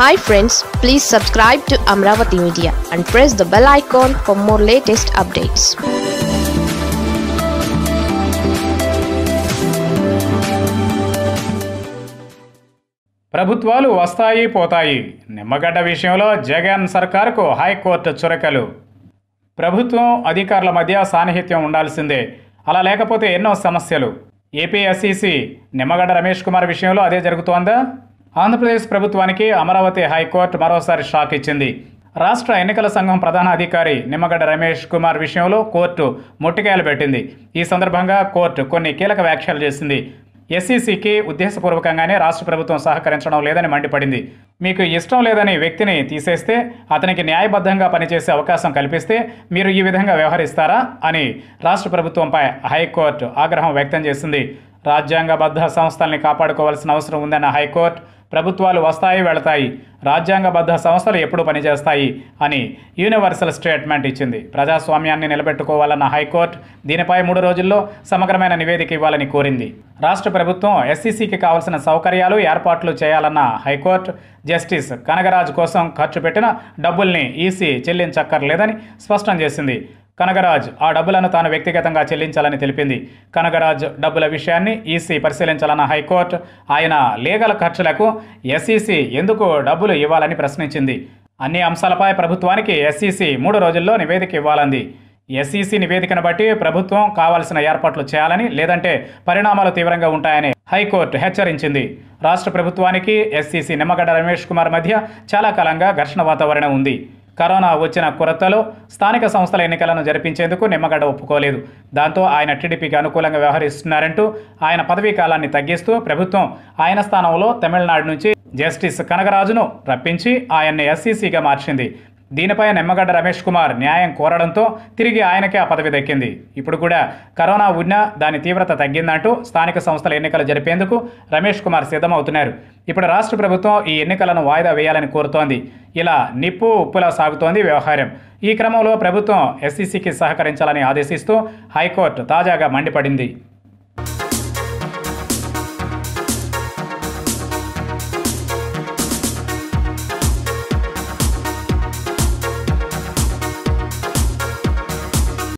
hi friends please subscribe to Amaravati media and press the bell icon for more latest updates ప్రభుత్వాలు వస్తాయి పోతాయి నిమ్మగడ్డ విషయంలో Jagan సర్కార్కు high court చురకలు ప్రభుత్వం అధికారుల మధ్య సాన్నిహిత్యం ఉండాల్సిందే అలా లేకపోతే ఎన్నో సమస్యలు ఏపీఎస్ఈసి నిమ్మగడ్డ రమేష్ కుమార్ విషయంలో అదే జరుగుతోందా ఆంధ్రప్రదేశ్ ప్రభుత్వానికి అమరావతి హైకోర్టు మరోసారి షాక్ ఇచ్చింది రాష్ట్ర ఎన్నికల సంఘం ప్రధాన అధికారి నిమ్మగడ్డ రమేష్ కుమార్ విషయంలో కోర్టు ముట్టికాయలు పెట్టింది ఈ సందర్భంగా కోర్టు కొన్ని కీలక వ్యాఖ్యలు చేసింది ఎస్సీసీకి ఉద్దేశపూర్వకంగానే రాష్ట్ర ప్రభుత్వం సహకరించడం లేదని మండిపడింది మీకు ఇష్టం లేదని వ్యక్తిని తీసేస్తే అతనికి న్యాయబద్ధంగా పనిచేసే అవకాశం కల్పిస్తే మీరు ఈ విధంగా వ్యవహరిస్తారా అని రాష్ట్ర ప్రభుత్వంపై హైకోర్టు ఆగ్రహం వ్యక్తం చేసింది రాజ్యాంగబద్ధ సంస్థల్ని కాపాడుకోవాల్సిన అవసరం ఉందన్న హైకోర్టు ప్రభుత్వాలు వస్తాయి వెళతాయి రాజ్యాంగబద్ధ సంస్థలు ఎప్పుడు పనిచేస్తాయి అని యూనివర్సల్ స్టేట్మెంట్ ఇచ్చింది ప్రజాస్వామ్యాన్ని నిలబెట్టుకోవాలన్న హైకోర్టు దీనిపై మూడు రోజుల్లో సమగ్రమైన నివేదిక ఇవ్వాలని కోరింది రాష్ట్ర ప్రభుత్వం ఎస్సీసీకి కావాల్సిన సౌకర్యాలు ఏర్పాట్లు చేయాలన్న హైకోర్టు జస్టిస్ కనగరాజు కోసం ఖర్చు పెట్టిన డబ్బుల్ని ఈసీ చెల్లించక్కర్లేదని స్పష్టం చేసింది కనగరాజ్ ఆ డబ్బులను తాను వ్యక్తిగతంగా చెల్లించాలని తెలిపింది కనగరాజ్ డబ్బుల విషయాన్ని ఈసీ పరిశీలించాలన్న హైకోర్టు ఆయన లీగల్ ఖర్చులకు ఎస్ఈసీ ఎందుకు డబ్బులు ఇవ్వాలని ప్రశ్నించింది అన్ని అంశాలపై ప్రభుత్వానికి ఎస్ఈసీ మూడు రోజుల్లో నివేదిక ఇవ్వాలంది ఎస్ఈసీ నివేదికను బట్టి ప్రభుత్వం కావాల్సిన ఏర్పాట్లు చేయాలని లేదంటే పరిణామాలు తీవ్రంగా ఉంటాయని హైకోర్టు హెచ్చరించింది రాష్ట్ర ప్రభుత్వానికి ఎస్సీసీ నిమ్మగడ్డ రమేష్ కుమార్ మధ్య చాలా కాలంగా ఘర్షణ వాతావరణం ఉంది కరోనా వచ్చిన కొరతలో స్థానిక సంస్థల ఎన్నికలను జరిపించేందుకు నిమ్మగడ్డ ఒప్పుకోలేదు దాంతో ఆయన టీడీపీకి అనుకూలంగా వ్యవహరిస్తున్నారంటూ ఆయన పదవీ కాలాన్ని తగ్గిస్తూ ప్రభుత్వం ఆయన స్థానంలో తమిళనాడు నుంచి జస్టిస్ కనగరాజును రప్పించి ఆయన్ని ఎస్సీసీగా మార్చింది దీనిపై నిమ్మగడ్డ రమేష్ కుమార్ న్యాయం కోరడంతో తిరిగి ఆయనకే ఆ పదవి దక్కింది ఇప్పుడు కూడా కరోనా ఉన్నా దాని తీవ్రత తగ్గిందంటూ స్థానిక సంస్థల ఎన్నికలు జరిపేందుకు రమేష్ కుమార్ సిద్ధమవుతున్నారు ఇప్పుడు రాష్ట్ర ప్రభుత్వం ఈ ఎన్నికలను వాయిదా వేయాలని కోరుతోంది ఇలా నిప్పు ఉప్పులా సాగుతోంది వ్యవహారం ఈ క్రమంలో ప్రభుత్వం ఎస్సీసీకి సహకరించాలని ఆదేశిస్తూ హైకోర్టు తాజాగా మండిపడింది